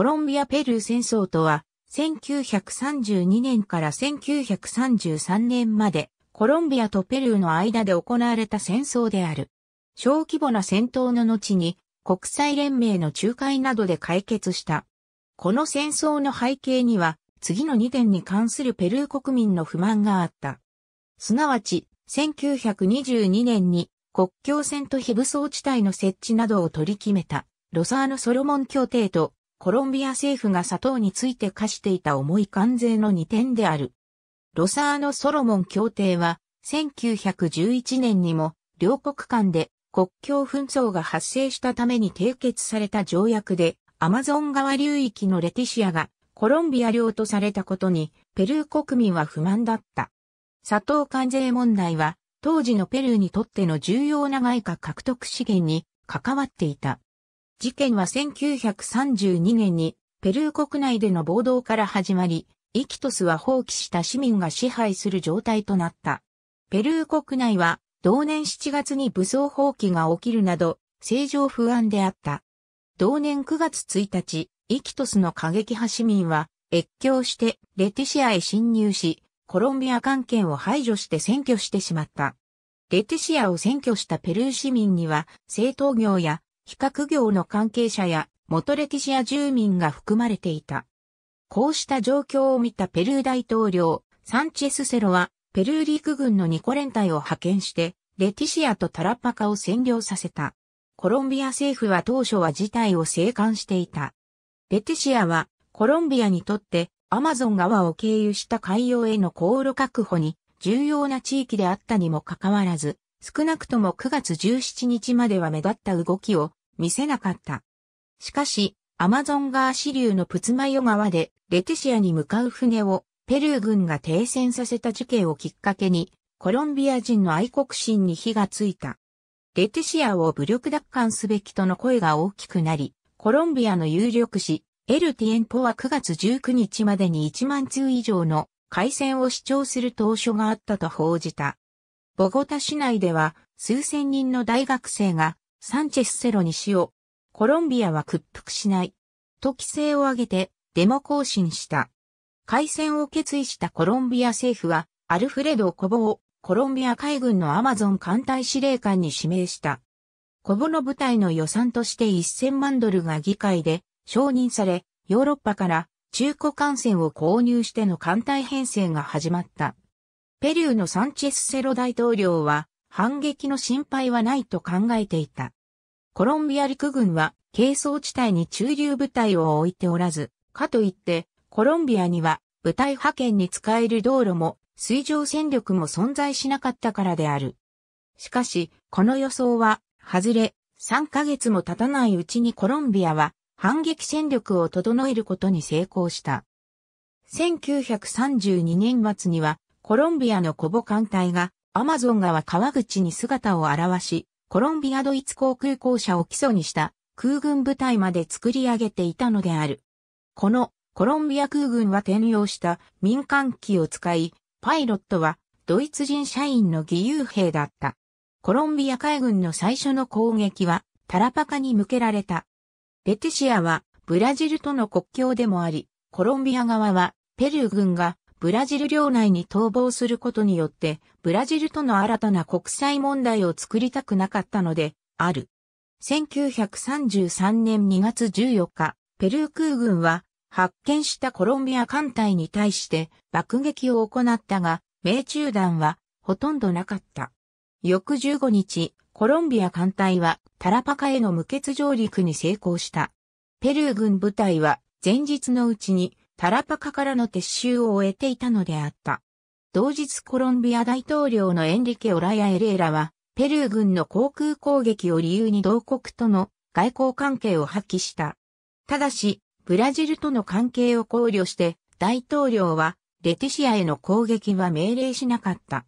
コロンビア・ペルー戦争とは、1932年から1933年まで、コロンビアとペルーの間で行われた戦争である。小規模な戦闘の後に、国際連盟の仲介などで解決した。この戦争の背景には、次の2点に関するペルー国民の不満があった。すなわち、1922年に国境線と非武装地帯の設置などを取り決めた、ロサーノ・ソロモン協定とコロンビア政府が砂糖について課していた重い関税の2点である。ロサーノ・ソロモン協定は、1911年にも、両国間で国境紛争が発生したために締結された条約で、アマゾン川流域のレティシアがコロンビア領とされたことに、ペルー国民は不満だった。砂糖関税問題は、当時のペルーにとっての重要な外貨獲得資源に関わっていた。事件は1932年にペルー国内での暴動から始まり、イキトスは放棄した市民が支配する状態となった。ペルー国内は同年7月に武装放棄が起きるなど、正常不安であった。同年9月1日、イキトスの過激派市民は越境してレティシアへ侵入し、コロンビア関係を排除して占拠してしまった。レティシアを占拠したペルー市民には、政党業や比較業の関係者や元歴史や住民が含まれていた。こうした状況を見たペルー大統領、サンチェスセロは、ペルー陸軍のニコ連隊を派遣して、レティシアとタラッパカを占領させた。コロンビア政府は当初は事態を静観していた。レティシアは、コロンビアにとって、アマゾン川を経由した海洋への航路確保に重要な地域であったにもかかわらず、少なくとも9月17日までは目立った動きを見せなかった。しかし、アマゾン川支流のプツマヨ川でレテシアに向かう船をペルー軍が停戦させた事件をきっかけに、コロンビア人の愛国心に火がついた。レテシアを武力奪還すべきとの声が大きくなり、コロンビアの有力紙、エル・ティエンポは9月19日までに1万通以上の海戦を主張する当初があったと報じた。ボゴタ市内では数千人の大学生がサンチェスセロに死を、コロンビアは屈服しない、と規制を上げてデモ行進した。開戦を決意したコロンビア政府は、アルフレド・コボをコロンビア海軍のアマゾン艦隊司令官に指名した。コボの部隊の予算として1000万ドルが議会で承認され、ヨーロッパから中古艦船を購入しての艦隊編成が始まった。ペリューのサンチェスセロ大統領は反撃の心配はないと考えていた。コロンビア陸軍は軽装地帯に駐留部隊を置いておらず、かといってコロンビアには部隊派遣に使える道路も水上戦力も存在しなかったからである。しかし、この予想は外れ、3ヶ月も経たないうちにコロンビアは反撃戦力を整えることに成功した。1932年末にはコロンビアのコボ艦隊がアマゾン川川口に姿を現し、コロンビアドイツ航空公社を基礎にした空軍部隊まで作り上げていたのである。このコロンビア空軍は転用した民間機を使い、パイロットはドイツ人社員の義勇兵だった。コロンビア海軍の最初の攻撃はタラパカに向けられた。レテシアはブラジルとの国境でもあり、コロンビア側はペルー軍がブラジル領内に逃亡することによって、ブラジルとの新たな国際問題を作りたくなかったので、ある。1933年2月14日、ペルー空軍は発見したコロンビア艦隊に対して爆撃を行ったが、命中弾はほとんどなかった。翌15日、コロンビア艦隊はタラパカへの無血上陸に成功した。ペルー軍部隊は前日のうちにタラパカからの撤収を終えていたのであった。同日コロンビア大統領のエンリケ・オラヤ・エレーラは、ペルー軍の航空攻撃を理由に同国との外交関係を発揮した。ただし、ブラジルとの関係を考慮して、大統領は、レティシアへの攻撃は命令しなかった。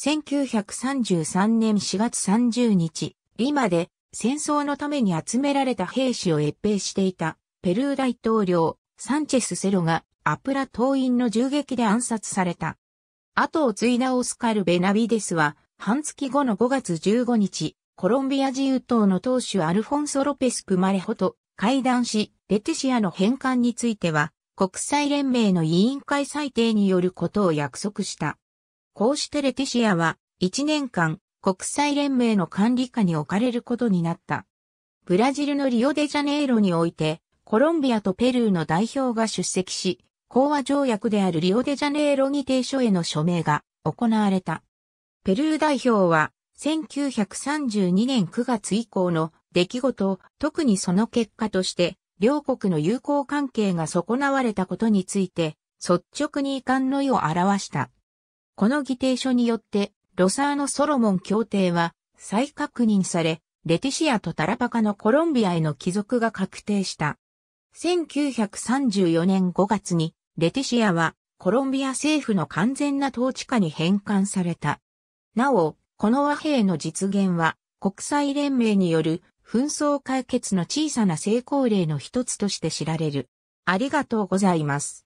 1933年4月30日、リマで戦争のために集められた兵士を越兵していたペルー大統領サンチェス・セロがアプラ党員の銃撃で暗殺された。後を継いだオスカル・ベナビデスは、半月後の5月15日、コロンビア自由党の党首アルフォンソ・ロペス・プマレホと会談し、レテシアの返還については、国際連盟の委員会裁定によることを約束した。こうしてレテシアは、1年間、国際連盟の管理下に置かれることになった。ブラジルのリオデジャネイロにおいて、コロンビアとペルーの代表が出席し、講和条約であるリオデジャネイロ議定書への署名が行われた。ペルー代表は1932年9月以降の出来事、特にその結果として両国の友好関係が損なわれたことについて率直に遺憾の意を表した。この議定書によってロサーノ・ソロモン協定は再確認され、レティシアとタラパカのコロンビアへの帰属が確定した。1934年5月に、レテシアは、コロンビア政府の完全な統治下に返還された。なお、この和平の実現は、国際連盟による紛争解決の小さな成功例の一つとして知られる。ありがとうございます。